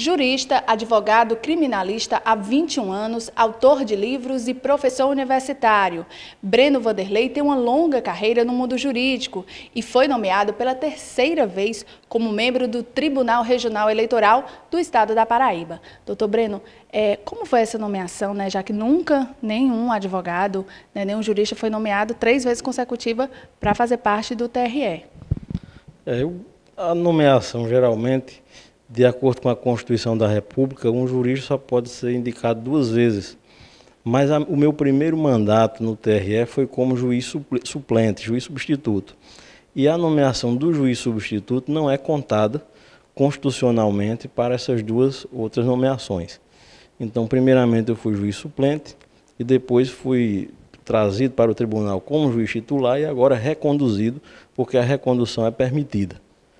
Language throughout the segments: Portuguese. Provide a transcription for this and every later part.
Jurista, advogado criminalista há 21 anos, autor de livros e professor universitário, Breno Vanderlei tem uma longa carreira no mundo jurídico e foi nomeado pela terceira vez como membro do Tribunal Regional Eleitoral do Estado da Paraíba. Doutor Breno, é, como foi essa nomeação, né, já que nunca nenhum advogado, né, nenhum jurista foi nomeado três vezes consecutiva para fazer parte do TRE? É, eu, a nomeação geralmente de acordo com a Constituição da República, um jurista só pode ser indicado duas vezes. Mas a, o meu primeiro mandato no TRE foi como juiz suplente, juiz substituto. E a nomeação do juiz substituto não é contada constitucionalmente para essas duas outras nomeações. Então, primeiramente, eu fui juiz suplente e depois fui trazido para o tribunal como juiz titular e agora reconduzido, porque a recondução é permitida.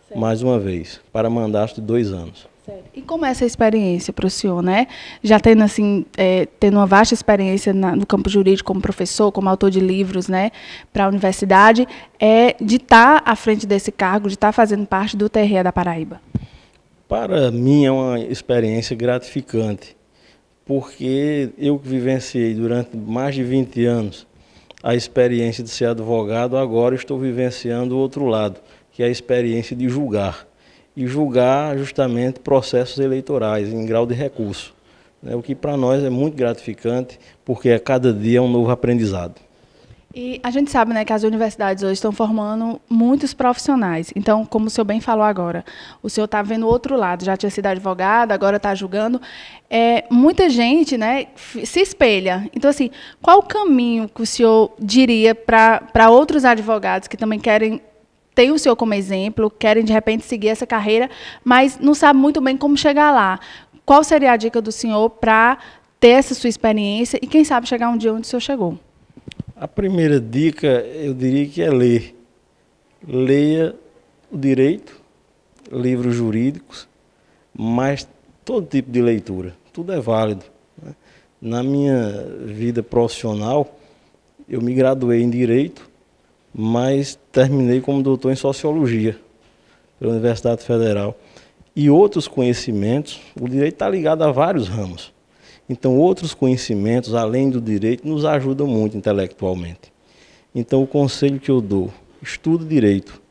Certo. mais uma vez, para mandato de dois anos. Certo. E como é essa experiência para o senhor, né? Já tendo assim, é, tendo uma vasta experiência na, no campo jurídico como professor, como autor de livros, né, para a universidade, é de estar tá à frente desse cargo, de estar tá fazendo parte do TRE da Paraíba. Para mim é uma experiência gratificante, porque eu vivenciei durante mais de 20 anos a experiência de ser advogado, agora estou vivenciando o outro lado, que é a experiência de julgar. E julgar justamente processos eleitorais em grau de recurso. Né, o que para nós é muito gratificante, porque a cada dia é um novo aprendizado. E a gente sabe né, que as universidades hoje estão formando muitos profissionais. Então, como o senhor bem falou agora, o senhor está vendo o outro lado, já tinha sido advogado, agora está julgando. É, muita gente né, se espelha. Então, assim, qual o caminho que o senhor diria para outros advogados que também querem tem o senhor como exemplo, querem de repente seguir essa carreira, mas não sabem muito bem como chegar lá. Qual seria a dica do senhor para ter essa sua experiência e, quem sabe, chegar um dia onde o senhor chegou? A primeira dica, eu diria que é ler. Leia o direito, livros jurídicos, mas todo tipo de leitura. Tudo é válido. Né? Na minha vida profissional, eu me graduei em Direito, mas terminei como doutor em Sociologia pela Universidade Federal. E outros conhecimentos, o direito está ligado a vários ramos. Então, outros conhecimentos, além do direito, nos ajudam muito intelectualmente. Então, o conselho que eu dou: estude direito,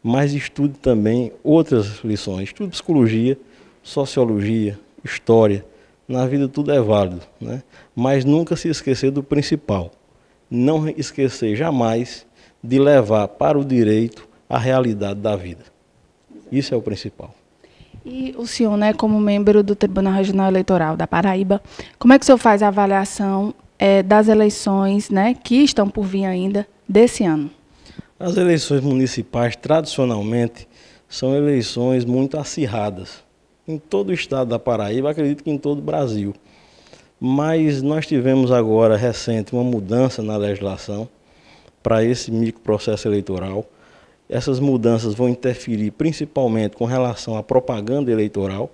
mas estude também outras lições. Estude psicologia, sociologia, história. Na vida tudo é válido, né? mas nunca se esquecer do principal. Não esquecer jamais de levar para o direito a realidade da vida. Isso é o principal. E o senhor, né, como membro do Tribunal Regional Eleitoral da Paraíba, como é que o senhor faz a avaliação é, das eleições né, que estão por vir ainda desse ano? As eleições municipais, tradicionalmente, são eleições muito acirradas. Em todo o estado da Paraíba, acredito que em todo o Brasil. Mas nós tivemos agora, recente, uma mudança na legislação para esse microprocesso eleitoral. Essas mudanças vão interferir principalmente com relação à propaganda eleitoral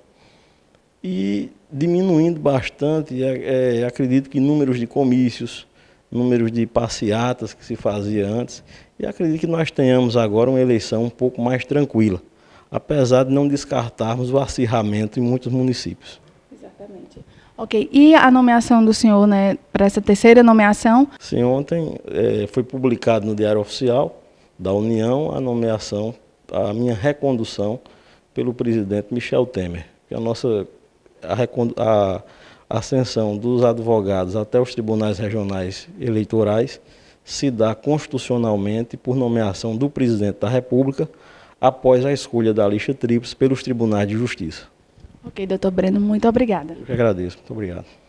e diminuindo bastante, é, é, acredito que números de comícios, números de passeatas que se fazia antes, e acredito que nós tenhamos agora uma eleição um pouco mais tranquila, apesar de não descartarmos o acirramento em muitos municípios. Exatamente. Ok, e a nomeação do senhor né, para essa terceira nomeação? Sim, ontem é, foi publicado no Diário Oficial da União a nomeação, a minha recondução pelo presidente Michel Temer. Que é a nossa a, a ascensão dos advogados até os tribunais regionais eleitorais se dá constitucionalmente por nomeação do presidente da República após a escolha da lista tríplice pelos tribunais de justiça. Ok, doutor Breno, muito obrigada. Eu que agradeço, muito obrigado.